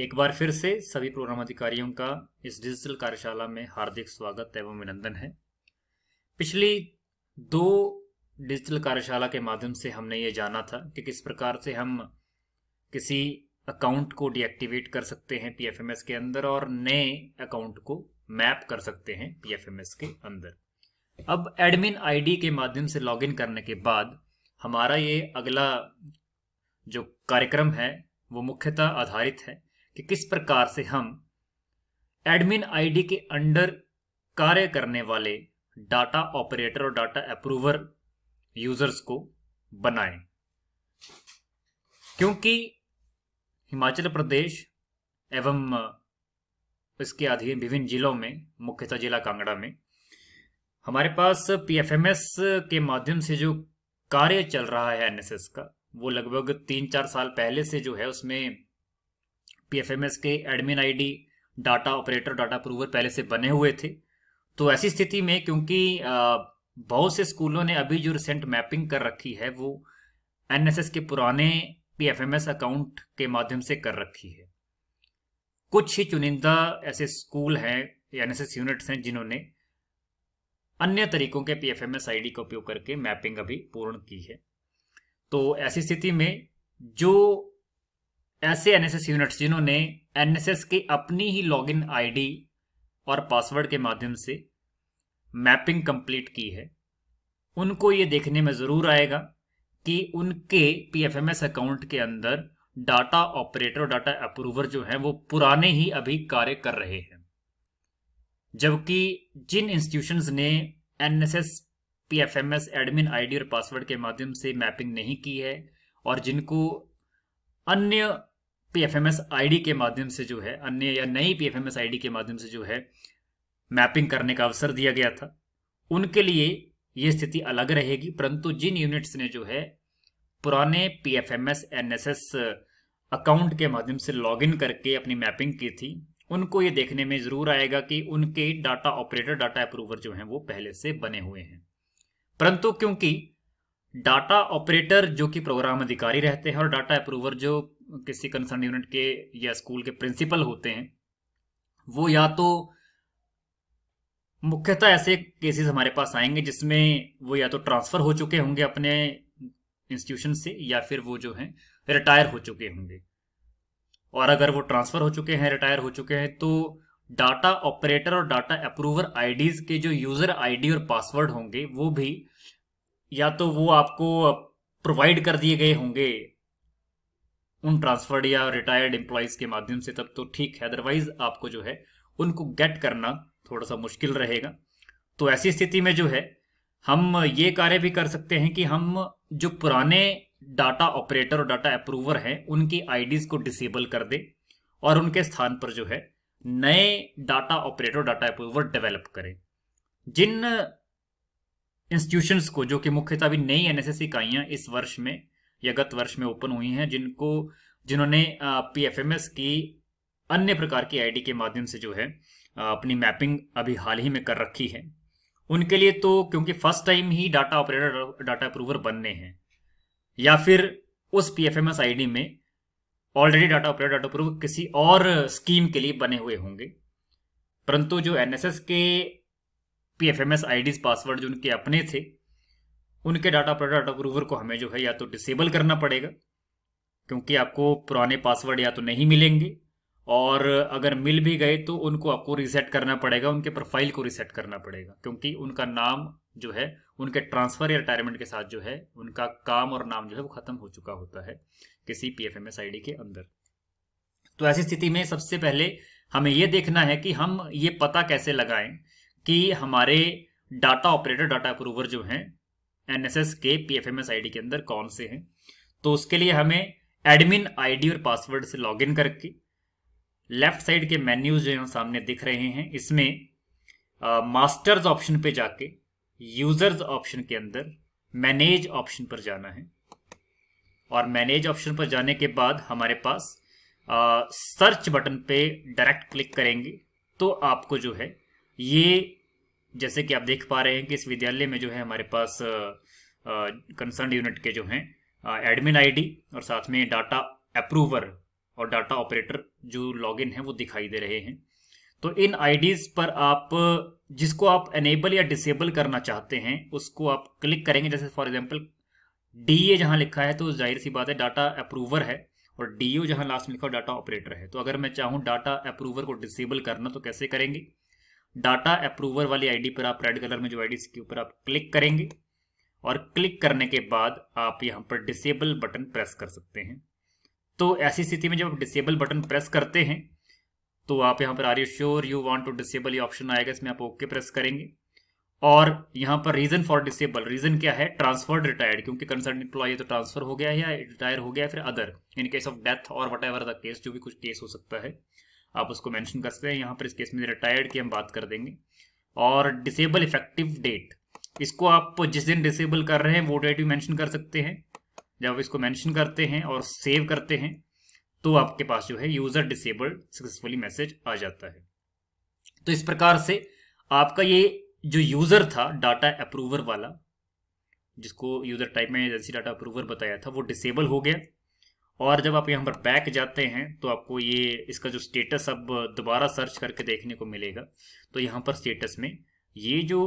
एक बार फिर से सभी प्रोग्राम अधिकारियों का इस डिजिटल कार्यशाला में हार्दिक स्वागत एवं अभिनंदन है पिछली दो डिजिटल कार्यशाला के माध्यम से हमने ये जाना था कि किस प्रकार से हम किसी अकाउंट को डीएक्टिवेट कर सकते हैं पीएफएमएस के अंदर और नए अकाउंट को मैप कर सकते हैं पीएफएमएस के अंदर अब एडमिन आईडी के माध्यम से लॉगिन करने के बाद हमारा ये अगला जो कार्यक्रम है वो मुख्यतः आधारित है कि किस प्रकार से हम एडमिन आईडी के अंडर कार्य करने वाले डाटा ऑपरेटर और डाटा अप्रूवर यूजर्स को बनाएं क्योंकि हिमाचल प्रदेश एवं इसके अधीन विभिन्न जिलों में मुख्यतः जिला कांगड़ा में हमारे पास पीएफएमएस के माध्यम से जो कार्य चल रहा है एनएसएस का वो लगभग तीन चार साल पहले से जो है उसमें पीएफएमएस के admin ID data operator data approver पहले से बने हुए थे तो ऐसी स्थिति में क्योंकि बहुत से स्कूलों ने अभी जो रिसेंट मैपिंग कर रखी है वो एनएसएस के पुराने पीएफएमएस अकाउंट के माध्यम से कर रखी है कुछ ही चुनिंदा ऐसे स्कूल हैं एनएसएस यूनिट्स हैं जिन्होंने अन्य तरीकों के पीएफएमएस आईडी का उपयोग करके मैपिंग अभी पूर्ण की है तो ऐसी स्थिति में जो ऐसे एनएसएस यूनिट्स जिन्होंने एनएसएस के अपनी ही लॉगिन आईडी और पासवर्ड के माध्यम से मैपिंग कंप्लीट की है उनको ये देखने में ज़रूर आएगा कि उनके पीएफएमएस अकाउंट के अंदर डाटा ऑपरेटर और डाटा अप्रूवर जो है वो पुराने ही अभी कार्य कर रहे हैं जबकि जिन इंस्टीट्यूशंस ने एनएसएस पीएफएमएस एडमिन आईडी और पासवर्ड के माध्यम से मैपिंग नहीं की है और जिनको अन्य पी एफ के माध्यम से जो है अन्य या नई पी एफ के माध्यम से जो है मैपिंग करने का अवसर दिया गया था उनके लिए ये स्थिति अलग रहेगी परंतु जिन यूनिट्स ने जो है पुराने पी एफ अकाउंट के माध्यम से लॉगिन करके अपनी मैपिंग की थी उनको ये देखने में ज़रूर आएगा कि उनके डाटा ऑपरेटर डाटा अप्रूवर जो हैं वो पहले से बने हुए हैं परंतु क्योंकि डाटा ऑपरेटर जो कि प्रोग्राम अधिकारी रहते हैं और डाटा अप्रूवर जो किसी कंसर्न यूनिट के या स्कूल के प्रिंसिपल होते हैं वो या तो मुख्यतः ऐसे केसेस हमारे पास आएंगे जिसमें वो या तो ट्रांसफ़र हो चुके होंगे अपने इंस्टीट्यूशन से या फिर वो जो हैं रिटायर हो चुके होंगे और अगर वो ट्रांसफ़र हो चुके हैं रिटायर हो चुके हैं तो डाटा ऑपरेटर और डाटा अप्रूवर आईडीज के जो यूज़र आईडी और पासवर्ड होंगे वो भी या तो वो आपको प्रोवाइड कर दिए गए होंगे उन ट्रांसफर्ड या रिटायर्ड एम्प्लॉयज के माध्यम से तब तो ठीक है अदरवाइज आपको जो है उनको गेट करना थोड़ा सा मुश्किल रहेगा तो ऐसी स्थिति में जो है हम ये कार्य भी कर सकते हैं कि हम जो पुराने डाटा ऑपरेटर और डाटा अप्रूवर हैं उनकी आईडीज को डिसेबल कर दें और उनके स्थान पर जो है नए data operator data approver develop करें जिन इंस्टीट्यूशंस को जो कि मुख्यतः अभी नई एनएसएस इकाइयां इस वर्ष में या गत वर्ष में ओपन हुई हैं जिनको जिन्होंने पीएफएमएस की अन्य प्रकार की आईडी के माध्यम से जो है अपनी मैपिंग अभी हाल ही में कर रखी है उनके लिए तो क्योंकि फर्स्ट टाइम ही डाटा ऑपरेटर डाटा अप्रूवर बनने हैं या फिर उस आई डी में already data operator data approver किसी और स्कीम के लिए बने हुए होंगे परंतु जो एनएसएस के पी आई डी पासवर्ड जो उनके अपने थे उनके डाटा प्रोडक्ट अप्रूवर को हमें जो है या तो डिसेबल करना पड़ेगा क्योंकि आपको पुराने पासवर्ड या तो नहीं मिलेंगे और अगर मिल भी गए तो उनको आपको रिसेट करना पड़ेगा उनके प्रोफाइल को रिसेट करना पड़ेगा क्योंकि उनका नाम जो है उनके ट्रांसफर या रिटायरमेंट के साथ जो है उनका काम और नाम जो है वो खत्म हो चुका होता है किसी P F M S I D के अंदर तो ऐसी स्थिति में सबसे पहले हमें यह देखना है कि हम ये पता कैसे लगाएं कि हमारे डाटा ऑपरेटर डाटा अप्रूवर जो हैं एन एस एस के P F M S I D के अंदर कौन से हैं तो उसके लिए हमें एडमिन आईडी और पासवर्ड से लॉगिन करके लेफ्ट साइड के मेन्यूज जो हैं सामने दिख रहे हैं इसमें मास्टर्स ऑप्शन पे जाके यूजर्स ऑप्शन के अंदर मैनेज ऑप्शन पर जाना है और मैनेज ऑप्शन पर जाने के बाद हमारे पास सर्च बटन पे डायरेक्ट क्लिक करेंगे तो आपको जो है ये जैसे कि आप देख पा रहे हैं कि इस विद्यालय में जो है हमारे पास कंसर्न यूनिट के जो हैं एडमिन आईडी और साथ में डाटा अप्रूवर और डाटा ऑपरेटर जो लॉगिन है वो दिखाई दे रहे हैं तो इन आईडीज पर आप जिसको आप एनेबल या डिसेबल करना चाहते हैं उसको आप क्लिक करेंगे जैसे फॉर एग्जाम्पल डी ए जहाँ लिखा है तो जाहिर सी बात है डाटा अप्रूवर है और डी ओ जहाँ लास्ट में लिखा डाटा ऑपरेटर है तो अगर मैं चाहूँ डाटा अप्रूवर को डिसेबल करना तो कैसे करेंगे डाटा अप्रूवर वाली आईडी पर आप रेड कलर में जो आईडी डी के ऊपर आप क्लिक करेंगे और क्लिक करने के बाद आप यहां पर डिसेबल बटन प्रेस कर सकते हैं तो ऐसी स्थिति में जब आप डिसेबल बटन प्रेस करते हैं तो आप यहां पर are you sure you want to disable ये ऑप्शन आएगा इसमें आप ओके प्रेस करेंगे और यहां पर रीजन फॉर डिसेबल रीजन क्या है ट्रांसफर्ड रिटायर्ड क्योंकि कंसर्न इंप्लॉय तो ट्रांसफर हो गया है या रिटायर हो गया है फिर other in case of death और वट द केस जो भी कुछ केस हो सकता है आप उसको मेंशन कर सकते हैं यहाँ पर इस केस में रिटायर्ड की हम बात कर देंगे और डिसेबल इफेक्टिव डेट इसको आप जिस दिन डिसेबल कर रहे हैं वो डेट भी मैंशन कर सकते हैं जब इसको मैंशन करते हैं और सेव करते हैं तो आपके पास जो है यूजर डिसेबल्ड सक्सेसफुली मैसेज आ जाता है तो इस प्रकार से आपका ये जो यूजर था डाटा अप्रूवर वाला जिसको यूजर टाइप में जैसी डाटा अप्रूवर बताया था वो डिसेबल हो गया और जब आप यहाँ पर बैक जाते हैं तो आपको ये इसका जो स्टेटस अब दोबारा सर्च करके देखने को मिलेगा तो यहाँ पर स्टेटस में ये जो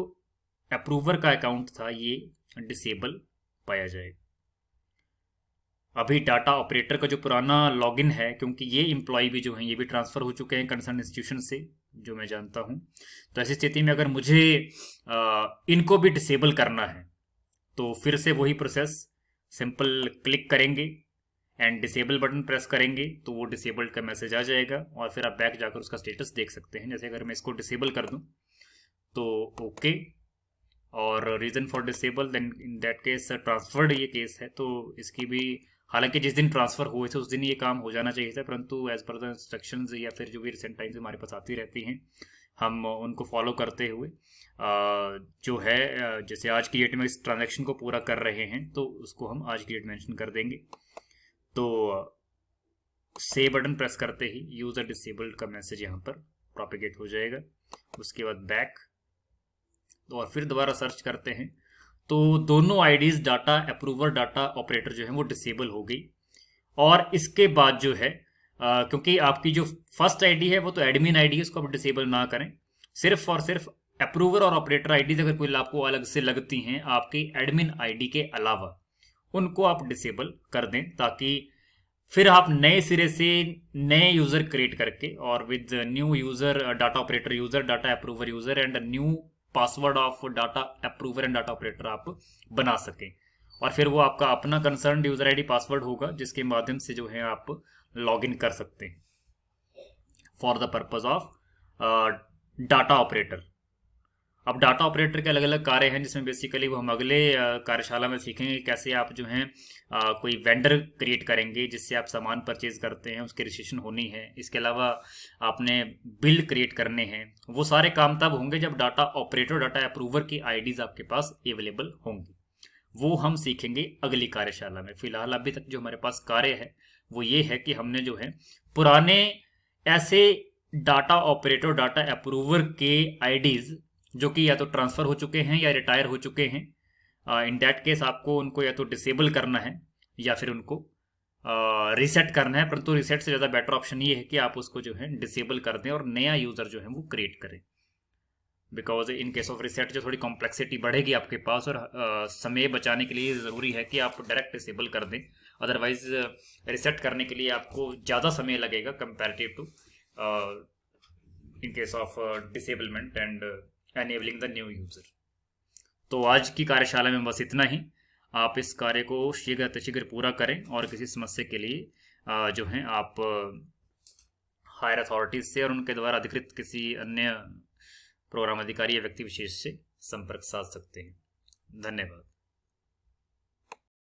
अप्रूवर का अकाउंट था ये डिसेबल पाया जाएगा अभी डाटा ऑपरेटर का जो पुराना लॉगिन है क्योंकि ये इम्प्लॉय भी जो हैं ये भी ट्रांसफ़र हो चुके हैं कंसर्न इंस्टीट्यूशन से जो मैं जानता हूँ तो ऐसी स्थिति में अगर मुझे आ, इनको भी डिसेबल करना है तो फिर से वही प्रोसेस सिंपल क्लिक करेंगे एंड डिसेबल बटन प्रेस करेंगे तो वो डिसेबल्ड का मैसेज आ जाएगा और फिर आप बैक जाकर उसका स्टेटस देख सकते हैं जैसे अगर मैं इसको डिसेबल कर दूँ तो ओके और reason for disable then in that case transferred ये केस है तो इसकी भी हालांकि जिस दिन ट्रांसफर हुए थे उस दिन ये काम हो जाना चाहिए था परंतु एज पर द इंस्ट्रक्शन या फिर जो भी रिसेंट टाइम्स हमारे पास आती रहती हैं हम उनको फॉलो करते हुए जो है जैसे आज की डेट में इस ट्रांजेक्शन को पूरा कर रहे हैं तो उसको हम आज की डेट मैंशन कर देंगे तो सेव बटन प्रेस करते ही यूज़र डिसेबल्ड का मैसेज यहाँ पर प्रोपिगेट हो जाएगा उसके बाद बैक तो और फिर दोबारा सर्च करते हैं तो दोनों IDs data approver data operator जो है वो डिसेबल हो गई और इसके बाद जो है आ, क्योंकि आपकी जो फर्स्ट आईडी है वो तो एडमिन आईडी है उसको आप डिसेबल ना करें सिर्फ और सिर्फ अप्रूवर और ऑपरेटर आईडी अगर कोई आपको अलग से लगती हैं आपकी एडमिन आईडी के अलावा उनको आप डिसेबल कर दें ताकि फिर आप नए सिरे से नए यूज़र क्रिएट करके और with new user data operator user data approver user and new password of data approver and data operator आप बना सकें और फिर वो आपका अपना कंसर्न यूज़र आईडी पासवर्ड होगा जिसके माध्यम से जो है आप लॉग इन कर सकते हैं for the purpose of data operator अब डाटा ऑपरेटर के अलग अलग कार्य हैं जिसमें बेसिकली वो हम अगले कार्यशाला में सीखेंगे कैसे आप जो हैं कोई वेंडर क्रिएट करेंगे जिससे आप सामान परचेज करते हैं उसकी रजिस्ट्रेशन होनी है इसके अलावा आपने बिल क्रिएट करने हैं वो सारे काम तब होंगे जब डाटा ऑपरेटर डाटा अप्रूवर की आईडीज आपके पास अवेलेबल होंगी वो हम सीखेंगे अगली कार्यशाला में फिलहाल अभी तक जो हमारे पास कार्य है वो ये है कि हमने जो है पुराने ऐसे डाटा ऑपरेटर डाटा अप्रूवर के आईडीज़ जो कि या तो ट्रांसफ़र हो चुके हैं या रिटायर हो चुके हैं इन दैट केस आपको उनको या तो डिसेबल करना है या फिर उनको रीसेट uh, करना है परंतु रीसेट से ज़्यादा बेटर ऑप्शन ये है कि आप उसको जो है डिसेबल कर दें और नया यूज़र जो है वो क्रिएट करें because in case of reset जो थोड़ी कॉम्प्लेक्सिटी बढ़ेगी आपके पास और uh, समय बचाने के लिए ज़रूरी है कि आप डायरेक्ट डिसेबल कर दें अदरवाइज रिसेट करने के लिए आपको ज़्यादा समय लगेगा comparative to in case of disablement and enabling the new user तो आज की कार्यशाला में बस इतना ही आप इस कार्य को शीघ्र अतिशीघ्र पूरा करें और किसी समस्या के लिए जो है आप हायर अथॉरिटीज से और उनके द्वारा अधिकृत किसी अन्य प्रोग्राम अधिकारी या व्यक्ति विशेष से संपर्क साध सकते हैं धन्यवाद